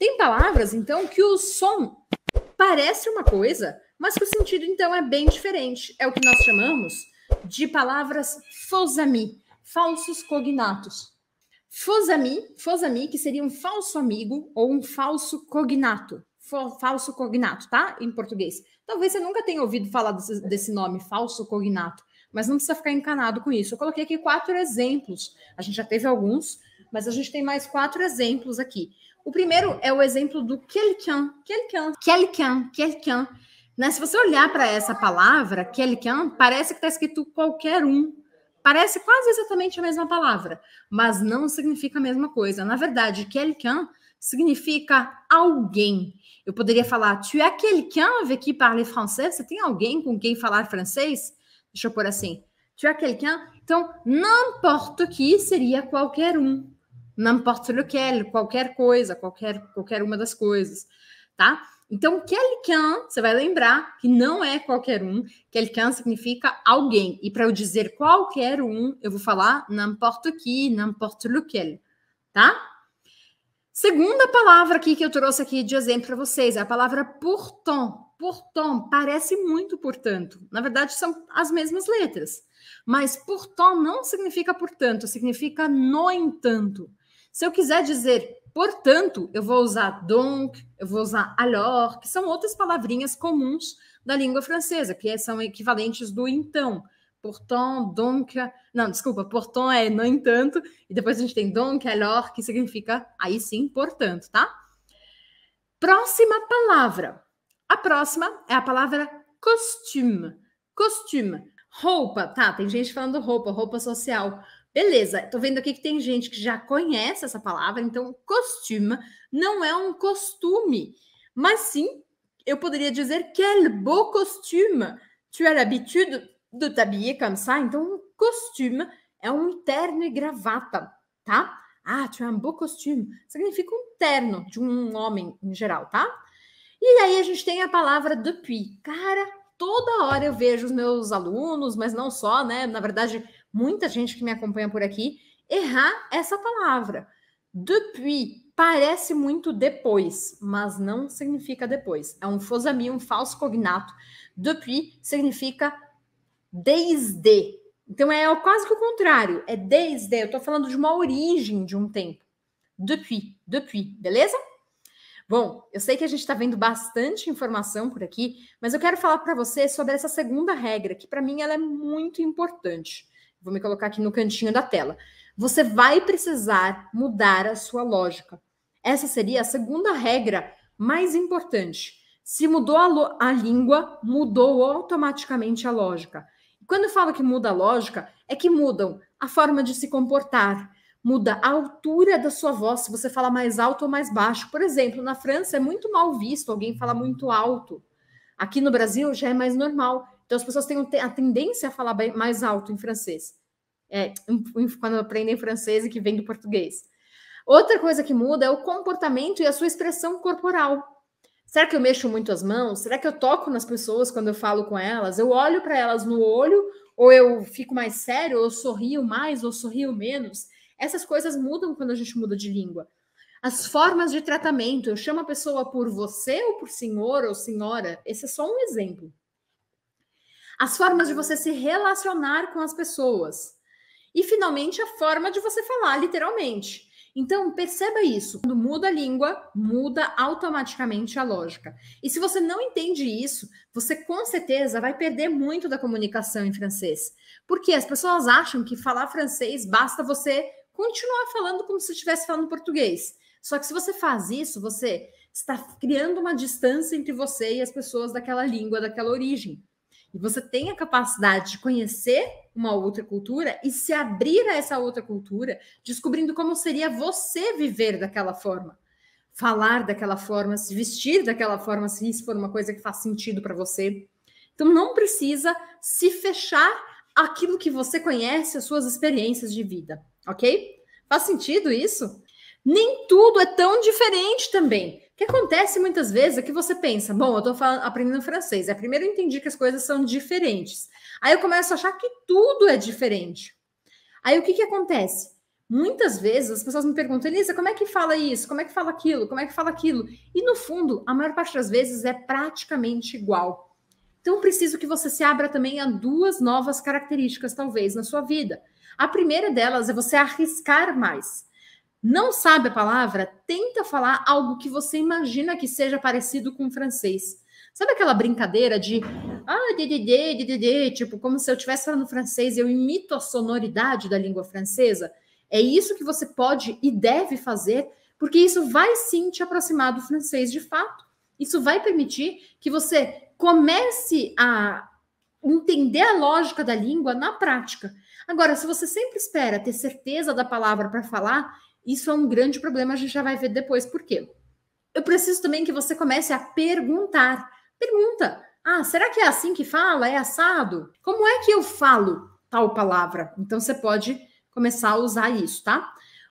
Tem palavras, então, que o som parece uma coisa, mas que o sentido, então, é bem diferente. É o que nós chamamos de palavras fosami, falsos cognatos. Fosami, fosami, que seria um falso amigo ou um falso cognato. Fo, falso cognato, tá? Em português. Talvez você nunca tenha ouvido falar desse, desse nome, falso cognato, mas não precisa ficar encanado com isso. Eu coloquei aqui quatro exemplos. A gente já teve alguns, mas a gente tem mais quatro exemplos aqui o primeiro é o exemplo do quelqu'un, quelqu'un, quelqu'un, quelqu'un. Né? Se você olhar para essa palavra, quelqu'un, parece que está escrito qualquer um. Parece quase exatamente a mesma palavra, mas não significa a mesma coisa. Na verdade, quelqu'un significa alguém. Eu poderia falar, tu es quelqu'un avec qui parler français? Você tem alguém com quem falar francês? Deixa eu pôr assim. Tu es quelqu'un? Então, n'importe qui seria qualquer um não importa lequel, qualquer coisa, qualquer, qualquer uma das coisas, tá? Então, quelqu'un, você vai lembrar que não é qualquer um, quelqu'un significa alguém. E para eu dizer qualquer um, eu vou falar n'importe qui, n'importe lequel, tá? Segunda palavra aqui que eu trouxe aqui de exemplo para vocês é a palavra pourtant. Pourtant parece muito portanto. Na verdade, são as mesmas letras. Mas pourtant não significa portanto, significa no entanto. Se eu quiser dizer, portanto, eu vou usar donc, eu vou usar alors, que são outras palavrinhas comuns da língua francesa, que são equivalentes do então. Portant, donc, não, desculpa, portant é no entanto, e depois a gente tem donc, alors, que significa aí sim, portanto, tá? Próxima palavra. A próxima é a palavra costume. Costume, roupa, tá? Tem gente falando roupa, roupa social. Beleza, tô vendo aqui que tem gente que já conhece essa palavra, então costume não é um costume, mas sim eu poderia dizer quel beau costume. Tu as l'habitude de t'habiller comme ça, então costume é um terno e gravata, tá? Ah, tu as um beau costume. Significa um terno de um homem em geral, tá? E aí a gente tem a palavra depuis. Cara, toda hora eu vejo os meus alunos, mas não só, né? Na verdade, muita gente que me acompanha por aqui, errar essa palavra. Depuis parece muito depois, mas não significa depois. É um fosami, um falso cognato. Depuis significa desde. Então é quase que o contrário. É desde. Eu estou falando de uma origem de um tempo. Depuis, depuis, beleza? Bom, eu sei que a gente está vendo bastante informação por aqui, mas eu quero falar para você sobre essa segunda regra, que para mim ela é muito importante. Vou me colocar aqui no cantinho da tela. Você vai precisar mudar a sua lógica. Essa seria a segunda regra mais importante. Se mudou a, a língua, mudou automaticamente a lógica. quando eu falo que muda a lógica, é que mudam a forma de se comportar, muda a altura da sua voz, se você fala mais alto ou mais baixo. Por exemplo, na França é muito mal visto alguém falar muito alto. Aqui no Brasil já é mais normal. Então as pessoas têm a tendência a falar mais alto em francês, é, quando aprendem francês e que vem do português. Outra coisa que muda é o comportamento e a sua expressão corporal. Será que eu mexo muito as mãos? Será que eu toco nas pessoas quando eu falo com elas? Eu olho para elas no olho? Ou eu fico mais sério? Ou eu sorrio mais? Ou sorrio menos? Essas coisas mudam quando a gente muda de língua. As formas de tratamento. Eu chamo a pessoa por você ou por senhor ou senhora. Esse é só um exemplo as formas de você se relacionar com as pessoas. E finalmente a forma de você falar, literalmente. Então, perceba isso. Quando muda a língua, muda automaticamente a lógica. E se você não entende isso, você com certeza vai perder muito da comunicação em francês. Porque as pessoas acham que falar francês basta você continuar falando como se estivesse falando português. Só que se você faz isso, você está criando uma distância entre você e as pessoas daquela língua, daquela origem e você tem a capacidade de conhecer uma outra cultura e se abrir a essa outra cultura, descobrindo como seria você viver daquela forma, falar daquela forma, se vestir daquela forma, se isso for uma coisa que faz sentido para você. Então não precisa se fechar aquilo que você conhece, as suas experiências de vida, ok? Faz sentido isso? Nem tudo é tão diferente também que acontece muitas vezes é que você pensa, bom, eu estou aprendendo francês, é primeiro eu entendi que as coisas são diferentes. Aí eu começo a achar que tudo é diferente. Aí o que, que acontece? Muitas vezes as pessoas me perguntam, Elisa, como é que fala isso? Como é que fala aquilo? Como é que fala aquilo? E no fundo, a maior parte das vezes é praticamente igual. Então preciso que você se abra também a duas novas características, talvez, na sua vida. A primeira delas é você arriscar mais não sabe a palavra, tenta falar algo que você imagina que seja parecido com francês. Sabe aquela brincadeira de ah, tipo, como se eu estivesse falando francês, eu imito a sonoridade da língua francesa? É isso que você pode e deve fazer, porque isso vai sim te aproximar do francês de fato. Isso vai permitir que você comece a entender a lógica da língua na prática. Agora, se você sempre espera ter certeza da palavra para falar, isso é um grande problema, a gente já vai ver depois por quê. Eu preciso também que você comece a perguntar. Pergunta: "Ah, será que é assim que fala? É assado? Como é que eu falo tal palavra?". Então você pode começar a usar isso, tá?